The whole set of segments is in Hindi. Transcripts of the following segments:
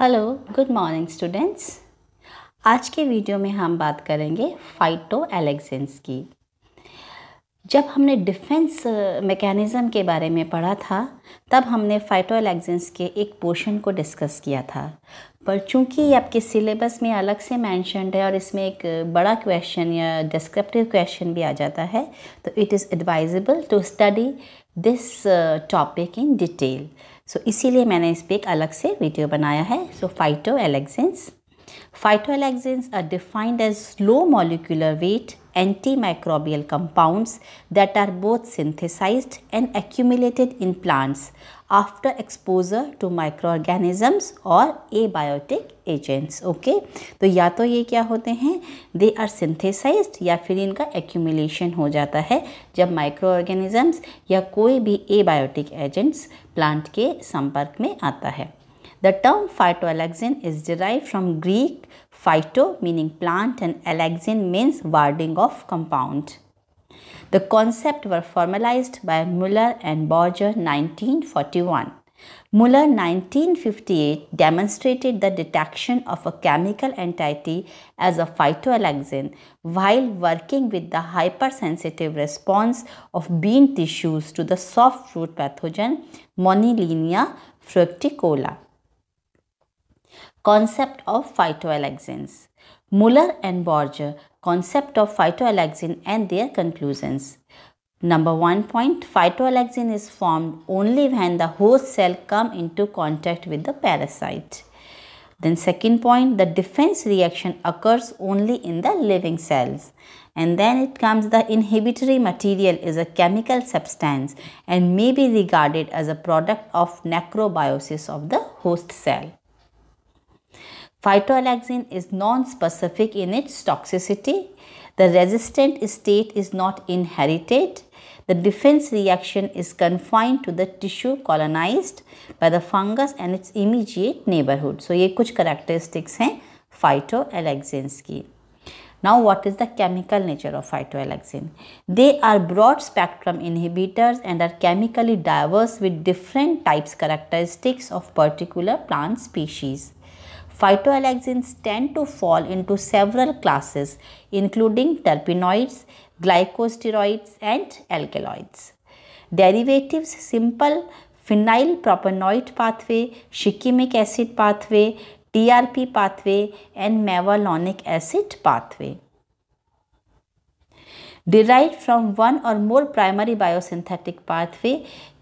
हेलो गुड मॉर्निंग स्टूडेंट्स आज के वीडियो में हम बात करेंगे फाइटो एलेक्सेंस की जब हमने डिफेंस मेकेनिज़्म के बारे में पढ़ा था तब हमने फाइटो एलेक्सेंस के एक पोर्शन को डिस्कस किया था पर चूंकि आपके सिलेबस में अलग से मैंशनड है और इसमें एक बड़ा क्वेश्चन या डिस्क्रिप्टिव क्वेश्चन भी आ जाता है तो it is advisable to study this topic in detail so so, इसीलिए मैंने इस पर एक अलग से वीडियो बनाया है so phytoalexins phytoalexins are defined as low molecular weight antimicrobial compounds that are both synthesized and accumulated in plants after exposure to microorganisms or abiotic agents okay तो या तो ये क्या होते हैं they are synthesized या फिर इनका accumulation हो जाता है जब microorganisms ऑर्गेनिजम्स या कोई भी एबायोटिक एजेंट्स प्लांट के संपर्क में आता है The term phytoalexin is derived from Greek phyto meaning plant and alexin means warding of compound. The concept were formalized by Muller and Borger 1941. Muller 1958 demonstrated the detection of a chemical entity as a phytoalexin while working with the hypersensitive response of bean tissues to the soft root pathogen Monilinia fructicola concept of phytoalexins. Muller and Borger concept of phytoalexin and their conclusions. Number one point, phytoalexin is formed only when the host cell come into contact with the parasite. Then second point, the defense reaction occurs only in the living cells. And then it comes the inhibitory material is a chemical substance and may be regarded as a product of necrobiosis of the host cell. Phytoalexin is non-specific in its toxicity. The resistant state is not inherited. The defense reaction is confined to the tissue colonized by the fungus and its immediate neighborhood. So, ये कुछ characteristics of phytoalexins की. Now, what is the chemical nature of phytoalexin? They are broad spectrum inhibitors and are chemically diverse with different types characteristics of particular plant species. Phytoalexins tend to fall into several classes including terpenoids, glycosteroids and alkaloids. Derivatives simple phenylpropanoid pathway, shikimic acid pathway, TRP pathway and mevalonic acid pathway. Derive from one or more primary biosynthetic pathway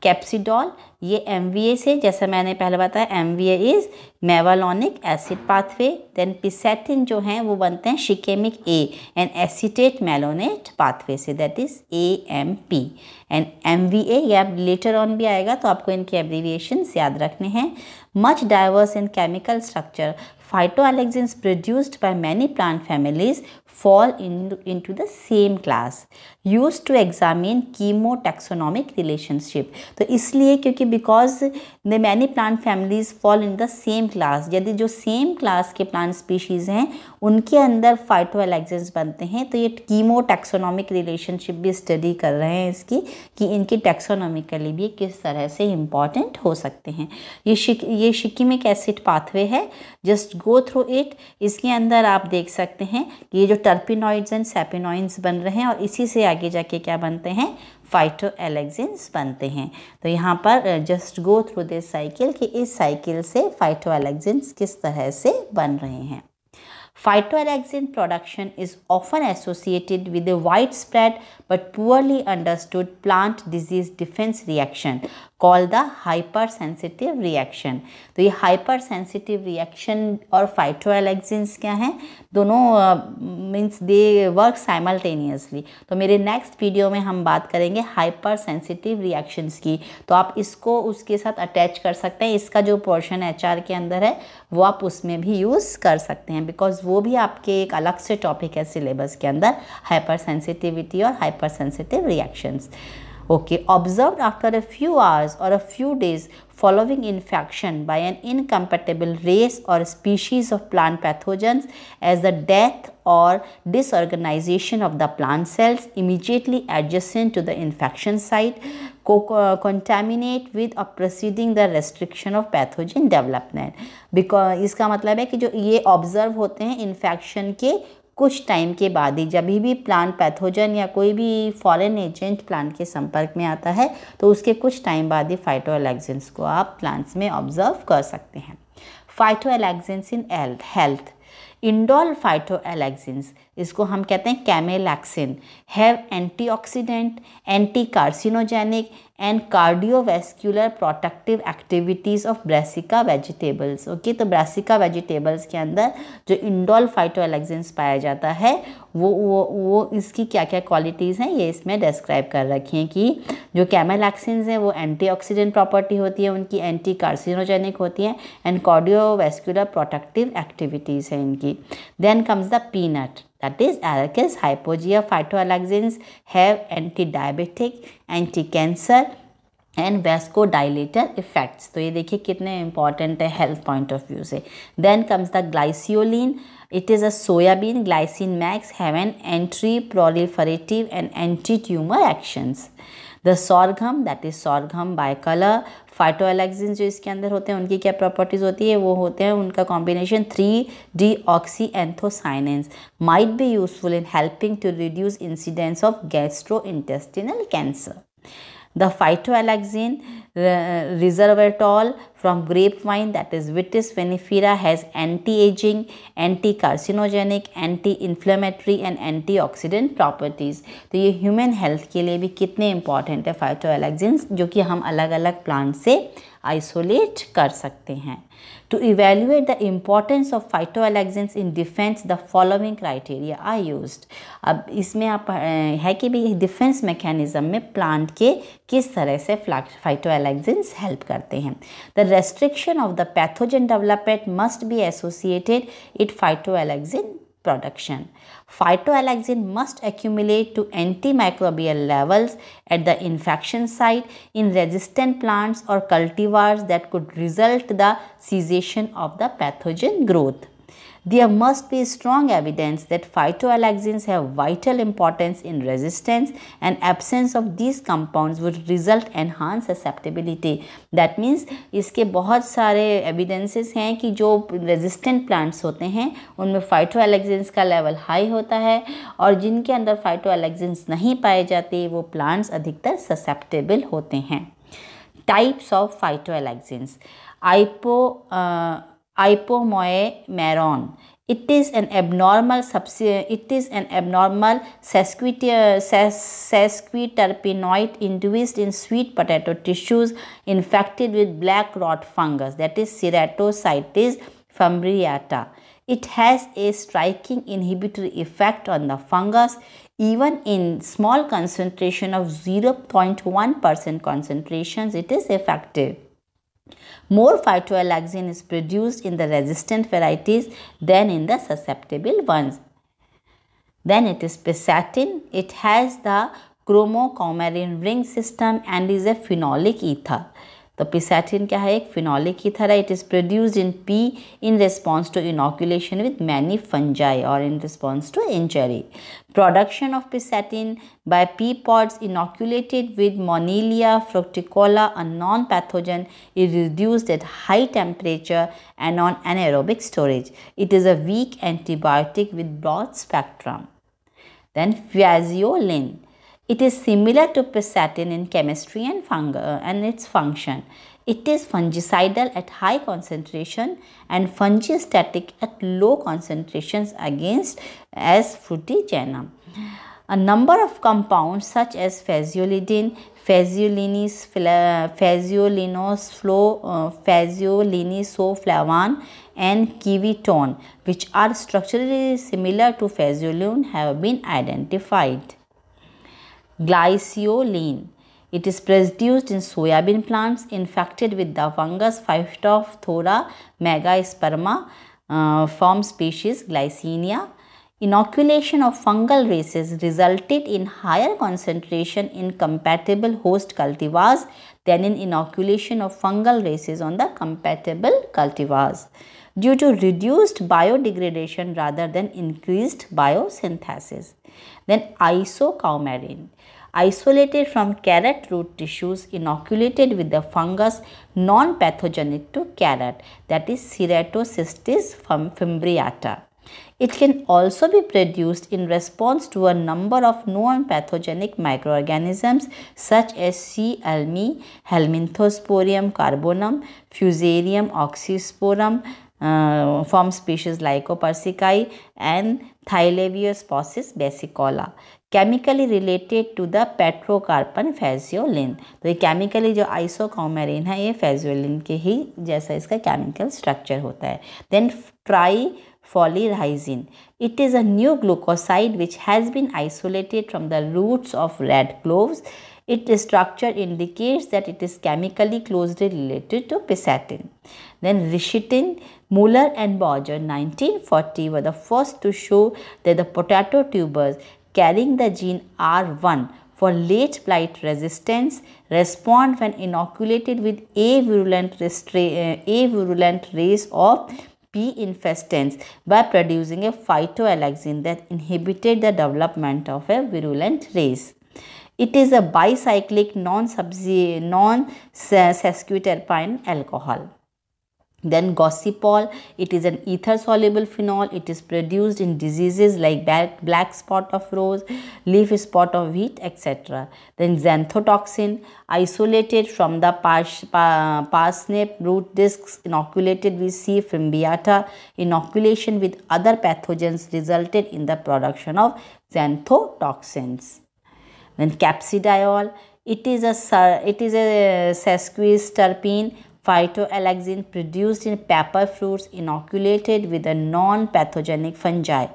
capsidiol ये एम से जैसा मैंने पहले बताया M V A is mevalonic acid pathway then pisatin जो हैं वो बनते हैं shikimic a and acetate malonate pathway से that is A M P and M V A ये लेटर ऑन भी आएगा तो आपको इनके एब्रीविएशन याद रखने हैं much diverse in chemical structure phytoalexins produced by many plant families fall in, into the same class used to examine chemo taxonomic relationship तो इसलिए क्योंकि because the many plant families fall in the same class यदि जो same class के plant species हैं उनके अंदर फाइटोएलाइजेंस बनते हैं तो ये कीमो टैक्सोनॉमिक रिलेशनशिप भी स्टडी कर रहे हैं इसकी कि इनकी टैक्सोनॉमिकली भी किस तरह से इम्पॉर्टेंट हो सकते हैं ये शिक ये शिकीमिक एसिड पाथवे है जस्ट गो थ्रू इट इसके अंदर आप देख सकते हैं कि ये जो टर्पिनॉइड्स एंड सेपिनॉइड्स बन रहे हैं और इसी से आगे जाके क्या बनते हैं फाइटो एलेक्जिन्स बनते हैं तो यहाँ पर just go through this cycle कि इस साइकिल से फाइटो एलेक्जिन्स किस तरह से बन रहे हैं Phytoalexin production is often associated with a widespread but poorly understood plant disease defense reaction. Call the hypersensitive reaction तो ये हाइपर सेंसिटिव रिएक्शन और फाइटोएलेक्सिन्स क्या हैं दोनों मीन्स दे वर्क साइमल्टेनियसली तो मेरे नेक्स्ट वीडियो में हम बात करेंगे हाइपर सेंसिटिव रिएक्शंस की तो आप इसको उसके साथ अटैच कर सकते हैं इसका जो पोर्शन एच के अंदर है वो आप उसमें भी यूज़ कर सकते हैं बिकॉज वो भी आपके एक अलग से टॉपिक है सिलेबस के अंदर हाइपर सेंसिटिविटी और hypersensitive reactions okay observed after a few hours or a few days following infection by an incompatible race or species of plant pathogens as the death or disorganization of the plant cells immediately adjacent to the infection site co contaminate with or preceding the restriction of pathogen development because iska matlab hai ki jo ye observe hote hain infection ke कुछ टाइम के बाद ही जब भी प्लांट पैथोजन या कोई भी फॉरेन एजेंट प्लांट के संपर्क में आता है तो उसके कुछ टाइम बाद ही फाइटोएलेक्जेंस को आप प्लांट्स में ऑब्जर्व कर सकते हैं फाइटोएलेक्जेंस इन हेल्थ इंडोल फाइटोएलेक्सिन्स इसको हम कहते हैं camalexin have antioxidant anti carcinogenic and cardiovascular protective activities of brassica vegetables okay तो ब्रेसिका वेजिटेबल्स के अंदर जो इंडोल फाइटोएलेक्जेंस पाया जाता है वो वो वो इसकी क्या क्या क्वालिटीज़ हैं ये इसमें डिस्क्राइब कर रखी हैं कि जो कैमेलैक्सिन्स हैं वो एंटीऑक्सीडेंट प्रॉपर्टी होती है उनकी एंटी कार्सिनोजेनिक होती हैं एंड कार्डियोवेस्कुलर प्रोटेक्टिव एक्टिविटीज़ हैं इनकी then comes the peanut That is, Arachis hypogea phytoallergens have anti-diabetic, anti-cancer and vasodilator effects तो ये देखिए कितने इंपॉर्टेंट है हेल्थ पॉइंट ऑफ व्यू से then comes the glyceollin it is a soyabean glycine max have an anti proliferative and anti tumour actions the sorghum that is sorghum bicolor phytoalexin जो इसके अंदर होते हैं उनकी क्या प्रॉपर्टीज़ होती है वो होते हैं उनका combination three deoxy anthocyanins might be useful in helping to reduce incidence of gastrointestinal cancer the phyto uh, resveratrol from grapevine that is Vitis vinifera has anti-aging, anti-carcinogenic, anti-inflammatory and antioxidant properties. तो ये human health के लिए भी कितने important है फाइटोएलेक्जिन्स जो कि हम अलग अलग प्लांट से आइसोलेट कर सकते हैं to evaluate the importance of phytoalexins in defence the following criteria I use अब इसमें आप है कि भी डिफेंस मैकेनिज्म में प्लांट के किस तरह से फाइटोएलेक्जेंस हेल्प करते हैं the restriction of the pathogen development must be associated with phytoalexin production. Phytoalexin must accumulate to antimicrobial levels at the infection site in resistant plants or cultivars that could result the cessation of the pathogen growth. there must be strong evidence that phytoalexins have vital importance in resistance and absence of these compounds would result enhanced susceptibility. That means iske bahut sare evidences hain ki jo resistant plants hote hain unme phytoalexins ka level high hota hai aur jinke andar phytoalexins nahi पाए जाते wo plants adhiktar susceptible hote hain types of phytoalexins. Ipo, uh, Ipomoemeron. It is an abnormal it is an abnormal sesquiterpenoid induced in sweet potato tissues infected with black rot fungus that is ceratocytes fumbriata. It has a striking inhibitory effect on the fungus even in small concentration of 0.1% concentrations it is effective. More phytoalexin is produced in the resistant varieties than in the susceptible ones. Then it is pessatin. It has the chromocomarin ring system and is a phenolic ether. The pisatin kya hai? Phenolic ki thara. It is produced in pea in response to inoculation with many fungi or in response to injury. Production of pisatin by pea pods inoculated with Monilia fructicola, a non-pathogen, is reduced at high temperature and on anaerobic storage. It is a weak antibiotic with broad spectrum. Then, fiaziolin. It is similar to pisatin in chemistry and, and its function. It is fungicidal at high concentration and fungistatic at low concentrations against as frutigena. A number of compounds such as faziolidin, faziolinis, flo, uh, and kiviton, which are structurally similar to faziolin have been identified. Glycine. It is produced in soybean plants infected with the fungus Phytophthora megasperma uh, from species Glycinia. Inoculation of fungal races resulted in higher concentration in compatible host cultivars than in inoculation of fungal races on the compatible cultivars due to reduced biodegradation rather than increased biosynthesis. Then isocoumarin isolated from carrot root tissues inoculated with the fungus non-pathogenic to carrot that is Ceratocystis fimbriata. It can also be produced in response to a number of non-pathogenic microorganisms such as C. almi, Helminthosporium carbonum, Fusarium oxysporum, form species lycopersici and and Thylaviosposis basicola chemically related to the pterocarpan phaseolin तो ये केमिकली जो आइसोकॉमेरिन है ये फेजियोलिन के ही जैसा इसका केमिकल स्ट्रक्चर होता है then trifolirhizin it is a new glucoside which has been isolated from the roots of red clovers Its structure indicates that it is chemically closely related to pisatin. Then Rishitin, Muller and Borger 1940 were the first to show that the potato tubers carrying the gene R1 for late blight resistance respond when inoculated with A virulent, A virulent race of P. infestans by producing a phytoalexin that inhibited the development of a virulent race. It is a bicyclic non-sesquiterpene alcohol. Then gossypol, it is an ether-soluble phenol. It is produced in diseases like black, spot of rose, leaf spot of wheat, etc. Then xanthotoxin, isolated from the parsnip root discs, inoculated with C. fimbiata. Inoculation with other pathogens resulted in the production of xanthotoxins. Then capsidiol, it is a it is a sesquiterpene phytoalexin produced in pepper fruits inoculated with a non-pathogenic fungi.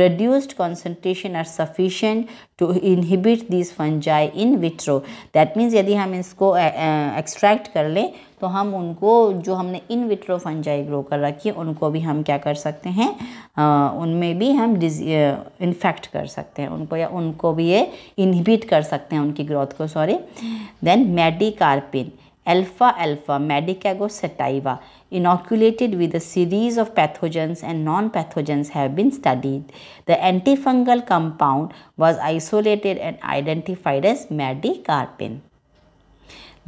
produced concentration are sufficient to inhibit these fungi in vitro that means यदि हम इसको एक्सट्रैक्ट कर लें तो हम उनको जो हमने इन विट्रो fungi ग्रो कर रखी है उनको भी हम क्या कर सकते हैं उनमें भी हम इन्फेक्ट कर सकते हैं उनको या उनको भी ये inhibit कर सकते हैं उनकी ग्रोथ को sorry Then medicarpin alpha alpha medicago inoculated with a series of pathogens and non-pathogens have been studied. The antifungal compound was isolated and identified as medicarpin.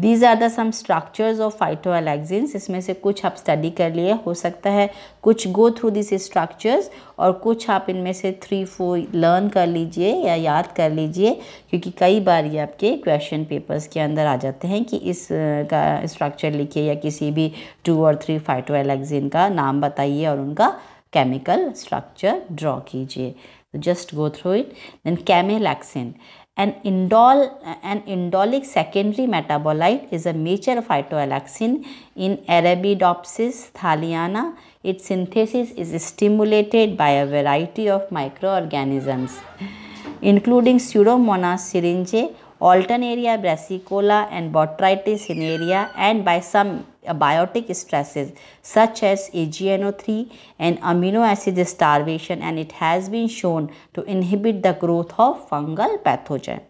These are the some structures of phytoalexins इसमें से कुछ आप स्टडी कर लिए हो सकता है कुछ गो थ्रू दिस स्ट्रक्चर्स और कुछ आप इनमें से थ्री फोर लर्न कर लीजिए या याद कर लीजिए क्योंकि कई बार ये आपके क्वेश्चन पेपर्स के अंदर आ जाते हैं कि इस का स्ट्रक्चर लिखिए या किसी भी टू और थ्री फाइटोएलैक्सिन का नाम बताइए और उनका केमिकल स्ट्रक्चर ड्रॉ कीजिए just go through it then camalexin An, indol, an indolic secondary metabolite is a major phytoalexin in Arabidopsis thaliana. Its synthesis is stimulated by a variety of microorganisms, including Pseudomonas syringae, Alternaria brassicola and botrytis in area and by some abiotic stresses such as AgNO3 and amino acid starvation and it has been shown to inhibit the growth of fungal pathogen.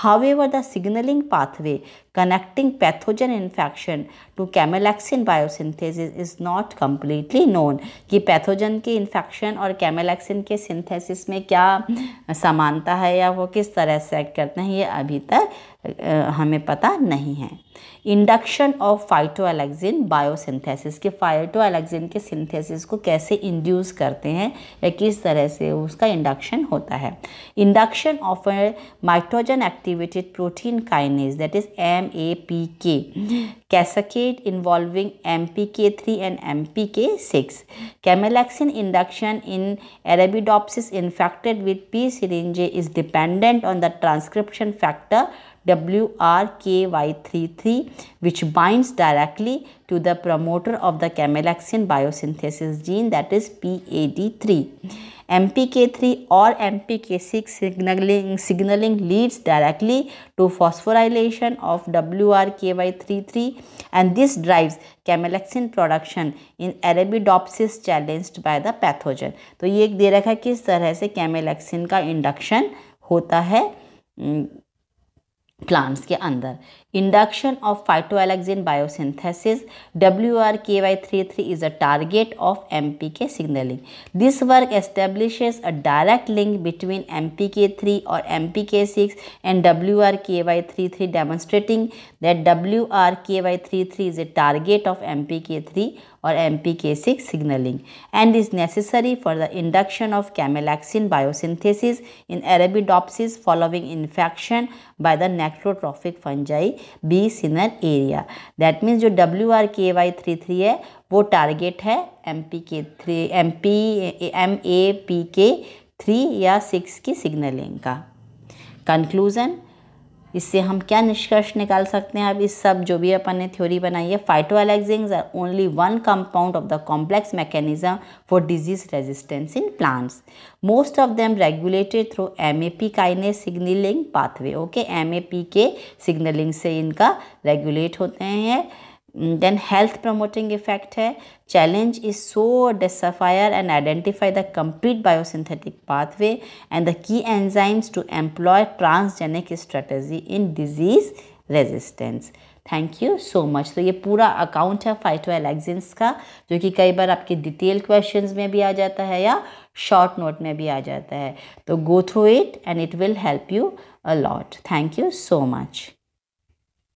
However, the signaling pathway connecting pathogen infection to camelaxin biosynthesis is not completely known कि pathogen के infection और camelaxin के synthesis में क्या समानता है या वो किस तरह से act करते हैं ये अभी तक हमें पता नहीं है इंडक्शन ऑफ फाइटोएलेक्जिन बायोसिंथेसिस के फाइटोएलेक्जिन के सिंथेसिस को कैसे इंड्यूस करते हैं या किस तरह से उसका इंडक्शन होता है induction of a mitogen activated protein kinase that is M A P K cascade involving M P K three and M P K six camalexin induction in Arabidopsis infected with P syringae is dependent on the transcription factor W R K Y three three which bind directly to the promoter of the camalexin biosynthesis gene that is P A D three M P K three और M P K six signalling signalling leads directly to phosphorylation of W R K Y three three and this drives camalexin production in Arabidopsis challenge by the pathogen तो ये एक दे रखा है किस तरह से कैमेलैक्सिन का इंडक्शन होता है हम्म, प्लांट्स के अंदर induction of phytoalexin biosynthesis W R K Y three three is a target of M P K signalling this work establishes a direct link between M P K three और M P K six and W R K Y three three demonstrating that W R K Y three three is a target of M P K three और M P K six signalling and is necessary for the induction of camalexin biosynthesis in Arabidopsis following infection by the necrotrophic fungi B cinerea that means जो W R K Y three three है वो टारगेट है M P K three M P M A P K three या सिक्स की सिग्नलिंग का कंक्लूजन इससे हम क्या निष्कर्ष निकाल सकते हैं अब इस सब जो भी अपन ने थ्योरी बनाई है phyto are only one compound of the complex mechanism for disease resistance in plants most of them regulated through M A P kinase signalling pathway okay M A P K signalling से इनका रेगुलेट होते हैं देन हेल्थ प्रमोटिंग इफेक्ट है challenge is so decipher and identify the complete biosynthetic pathway and the key enzymes to employ transgenic strategy in disease resistance thank you so much तो ये पूरा अकाउंट है फाइटोएलेक्सिन्स का जो कि कई बार आपके डिटेल क्वेश्चन में भी आ जाता है या शॉर्ट नोट में भी आ जाता है तो go through it and it will help you a lot thank you so much